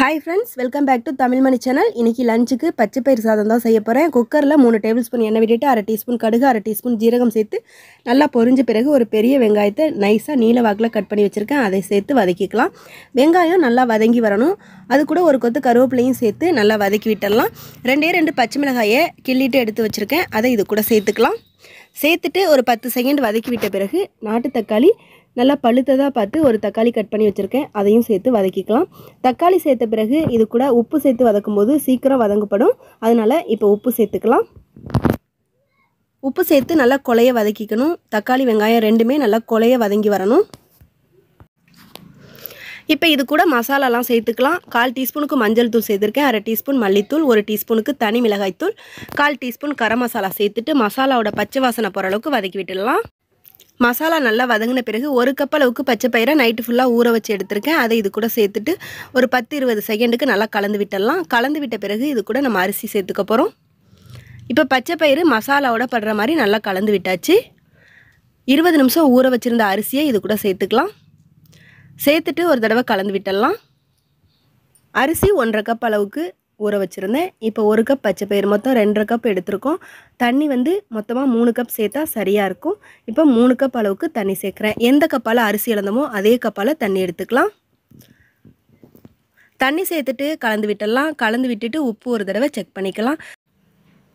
hi friends welcome back to Tamil Mani channel இன்றைக்கி லஞ்சுக்கு பச்சை பயிர் சாதம் தான் செய்ய போகிறேன் குக்கரில் மூணு டேபிள் ஸ்பூன் எண்ணெய் விட்டுட்டு அரை டீஸ்பூன் கடுகு அரை டீஸ்பூன் ஜீரகம் சேர்த்து நல்லா பொறிஞ்ச பிறகு ஒரு பெரிய வெங்காயத்தை நைஸாக நீல வாக்கில் கட் பண்ணி வச்சுருக்கேன் அதை சேர்த்து வதக்கிக்கலாம் வெங்காயம் நல்லா வதங்கி வரணும் அது கூட ஒரு கொத்து கருவேப்பிலையும் சேர்த்து நல்லா வதக்கி விட்டுடலாம் ரெண்டே ரெண்டு பச்சை மிளகாயை கிள்ளிட்டு எடுத்து வச்சுருக்கேன் அதை இது கூட சேர்த்துக்கலாம் சேர்த்துட்டு ஒரு பத்து செகண்ட் வதக்கி விட்ட பிறகு நாட்டு தக்காளி நல்லா பழுத்ததாக பார்த்து ஒரு தக்காளி கட் பண்ணி வச்சுருக்கேன் அதையும் சேர்த்து வதக்கிக்கலாம் தக்காளி சேர்த்த பிறகு இது கூட உப்பு சேர்த்து வதக்கும் போது சீக்கிரம் வதங்கப்படும் அதனால் இப்போ உப்பு சேர்த்துக்கலாம் உப்பு சேர்த்து நல்லா கொலைய வதக்கிக்கணும் தக்காளி வெங்காயம் ரெண்டுமே நல்லா கொலைய வதங்கி வரணும் இப்போ இது கூட மசாலாலாம் சேர்த்துக்கலாம் கால் டீஸ்பூனுக்கு மஞ்சள் தூள் சேர்த்துருக்கேன் அரை டீஸ்பூன் மல்லித்தூள் ஒரு டீஸ்பூனுக்கு தனி மிளகாய்த்தூள் கால் டீஸ்பூன் கரம் மசாலா சேர்த்துட்டு மசாலாவோட பச்சை வாசனை போகிற அளவுக்கு வதக்கி விட்டுடலாம் மசாலா நல்லா வதங்கின பிறகு ஒரு கப் அளவுக்கு பச்சை பயிரை நைட்டு ஃபுல்லாக ஊற வச்சு எடுத்திருக்கேன் அதை இது கூட சேர்த்துட்டு ஒரு பத்து இருபது செகண்டுக்கு நல்லா கலந்து விட்டுடலாம் கலந்து விட்ட பிறகு இது கூட நம்ம அரிசி சேர்த்துக்க போகிறோம் இப்போ பச்சை பயிறு மசாலாவோட படுற மாதிரி நல்லா கலந்து விட்டாச்சு இருபது நிமிஷம் ஊற வச்சுருந்த அரிசியை இது கூட சேர்த்துக்கலாம் சேர்த்துட்டு ஒரு தடவை கலந்து விட்டுடலாம் அரிசி ஒன்றரை கப் அளவுக்கு ஊற வச்சுருந்தேன் இப்போ ஒரு கப் பச்சை பயிர் மொத்தம் ரெண்டரை கப் எடுத்திருக்கோம் தண்ணி வந்து மொத்தமாக மூணு கப் சேர்த்தா சரியாக இருக்கும் இப்போ மூணு கப் அளவுக்கு தண்ணி சேர்க்குறேன் எந்த கப்பால் அரிசி இழந்தமோ அதே கப்பால் தண்ணி எடுத்துக்கலாம் தண்ணி சேர்த்துட்டு கலந்து விட்டுடலாம் கலந்து விட்டுட்டு உப்பு ஒரு தடவை செக் பண்ணிக்கலாம்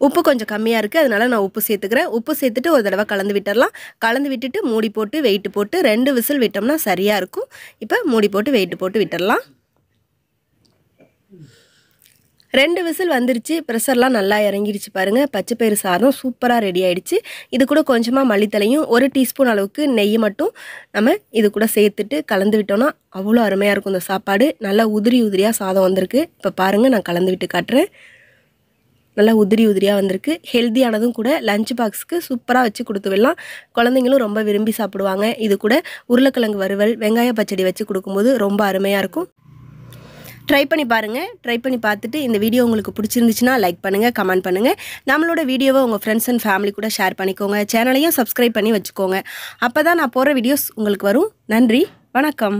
உப்பு கொஞ்சம் கம்மியாக இருக்குது அதனால் நான் உப்பு சேர்த்துக்கிறேன் உப்பு சேர்த்துட்டு ஒரு தடவை கலந்து விட்டுடலாம் கலந்து விட்டுட்டு மூடி போட்டு வெயிட்டு போட்டு ரெண்டு விசில் விட்டோம்னா சரியாக இருக்கும் இப்போ மூடி போட்டு வெயிட்டு போட்டு விட்டுடலாம் ரெண்டு விசில் வந்துருச்சு ப்ரெஷர்லாம் நல்லா இறங்கிடுச்சு பாருங்கள் பச்சை பயிறு சாதம் சூப்பராக ரெடி ஆகிடுச்சு இது கூட கொஞ்சமாக மல்லித்தலையும் ஒரு டீஸ்பூன் அளவுக்கு நெய் மட்டும் நம்ம இது கூட சேர்த்துட்டு கலந்து விட்டோம்னா அவ்வளோ அருமையாக இருக்கும் இந்த சாப்பாடு நல்லா உதிரி உதிரியாக சாதம் வந்திருக்கு இப்போ பாருங்கள் நான் கலந்து விட்டு காட்டுறேன் நல்லா உதிரி உதிரியாக வந்திருக்கு ஹெல்த்தியானதும் கூட லஞ்ச் பாக்ஸுக்கு சூப்பராக வச்சு கொடுத்து விடலாம் குழந்தைங்களும் ரொம்ப விரும்பி சாப்பிடுவாங்க இது கூட உருளைக்கிழங்கு வறுவல் வெங்காய பச்சடி வச்சு கொடுக்கும்போது ரொம்ப அருமையாக இருக்கும் ட்ரை பண்ணி பாருங்கள் ட்ரை பண்ணி பார்த்துட்டு இந்த வீடியோ உங்களுக்கு பிடிச்சிருந்துச்சுன்னா லைக் பண்ணுங்கள் கமெண்ட் பண்ணுங்கள் நம்மளோட வீடியோவை உங்கள் ஃப்ரெண்ட்ஸ் அண்ட் ஃபேமிலி கூட ஷேர் பண்ணிக்கோங்க சேனலையும் சப்ஸ்கிரைப் பண்ணி வச்சுக்கோங்க அப்போ தான் நான் போகிற வீடியோஸ் உங்களுக்கு வரும் நன்றி வணக்கம்